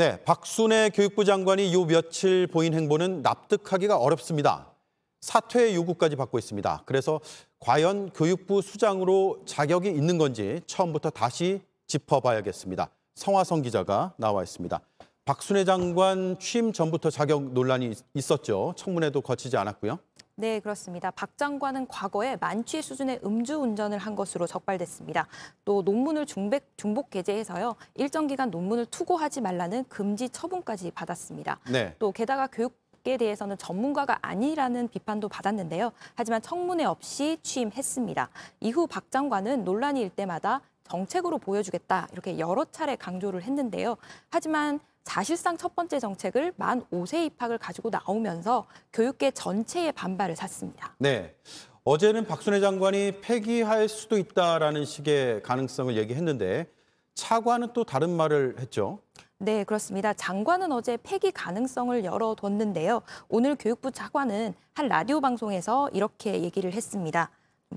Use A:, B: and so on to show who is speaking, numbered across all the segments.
A: 네, 박순애 교육부 장관이 요 며칠 보인 행보는 납득하기가 어렵습니다. 사퇴 요구까지 받고 있습니다. 그래서 과연 교육부 수장으로 자격이 있는 건지 처음부터 다시 짚어봐야겠습니다. 성화성 기자가 나와 있습니다. 박순애 장관 취임 전부터 자격 논란이 있었죠. 청문회도 거치지 않았고요.
B: 네, 그렇습니다. 박 장관은 과거에 만취 수준의 음주운전을 한 것으로 적발됐습니다. 또 논문을 중백, 중복 게재해서요. 일정 기간 논문을 투고하지 말라는 금지 처분까지 받았습니다. 네. 또 게다가 교육 에 대해서는 전문가가 아니라는 비판도 받았는데요. 하지만 청문회 없이 취임했습니다. 이후 박 장관은 논란이 일 때마다 정책으로 보여주겠다 이렇게 여러 차례 강조를 했는데요. 하지만 사실상 첫 번째 정책을 만 5세 입학을 가지고 나오면서 교육계 전체의 반발을 샀습니다.
A: 네. 어제는 박순애 장관이 폐기할 수도 있다라는 식의 가능성을 얘기했는데 차관은 또 다른 말을 했죠.
B: 네, 그렇습니다. 장관은 어제 폐기 가능성을 열어뒀는데요. 오늘 교육부 차관은 한 라디오 방송에서 이렇게 얘기를 했습니다.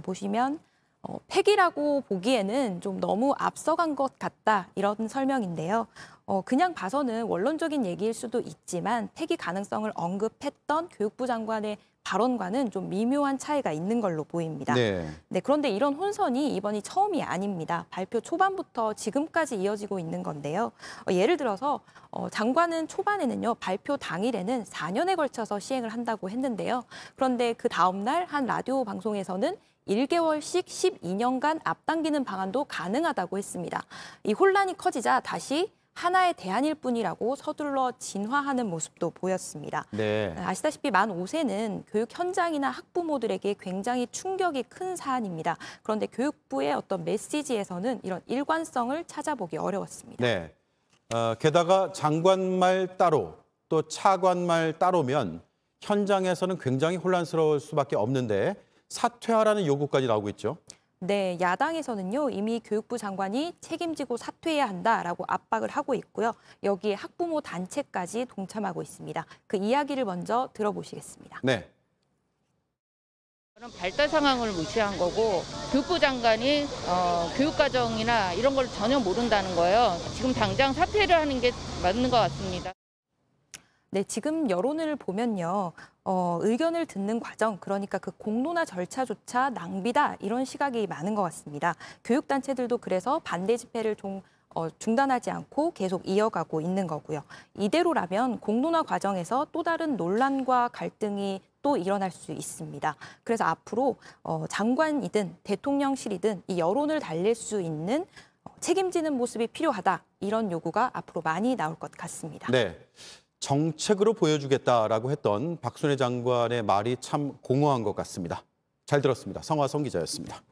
B: 보시면 어, 팩이라고 보기에는 좀 너무 앞서간 것 같다 이런 설명인데요. 어, 그냥 봐서는 원론적인 얘기일 수도 있지만 폐기 가능성을 언급했던 교육부 장관의 발언과는 좀 미묘한 차이가 있는 걸로 보입니다. 네. 네. 그런데 이런 혼선이 이번이 처음이 아닙니다. 발표 초반부터 지금까지 이어지고 있는 건데요. 어, 예를 들어서 어, 장관은 초반에는요 발표 당일에는 4년에 걸쳐서 시행을 한다고 했는데요. 그런데 그 다음 날 한 라디오 방송에서는 1개월씩 12년간 앞당기는 방안도 가능하다고 했습니다. 이 혼란이 커지자 다시 하나의 대안일 뿐이라고 서둘러 진화하는 모습도 보였습니다. 네. 아, 아시다시피 만 5세는 교육 현장이나 학부모들에게 굉장히 충격이 큰 사안입니다. 그런데 교육부의 어떤 메시지에서는 이런 일관성을 찾아보기 어려웠습니다.
A: 네. 어, 게다가 장관말 따로 또 차관말 따로면 현장에서는 굉장히 혼란스러울 수밖에 없는데 사퇴하라는 요구까지 나오고 있죠.
B: 네, 야당에서는요 이미 교육부 장관이 책임지고 사퇴해야 한다라고 압박을 하고 있고요. 여기에 학부모 단체까지 동참하고 있습니다. 그 이야기를 먼저 들어보시겠습니다. 네. 그런 발달 상황을 무시한 거고 교육부 장관이 어, 교육과정이나 이런 걸 전혀 모른다는 거예요. 지금 당장 사퇴를 하는 게 맞는 것 같습니다. 네, 지금 여론을 보면요. 어, 의견을 듣는 과정, 그러니까 그 공론화 절차조차 낭비다 이런 시각이 많은 것 같습니다. 교육단체들도 그래서 반대 집회를 좀 어, 중단하지 않고 계속 이어가고 있는 거고요. 이대로라면 공론화 과정에서 또 다른 논란과 갈등이 또 일어날 수 있습니다. 그래서 앞으로 어, 장관이든 대통령실이든 이 여론을 달랠수 있는 어, 책임지는 모습이 필요하다 이런 요구가 앞으로 많이 나올 것 같습니다. 네.
A: 정책으로 보여주겠다라고 했던 박순애 장관의 말이 참 공허한 것 같습니다. 잘 들었습니다. 성화성 기자였습니다.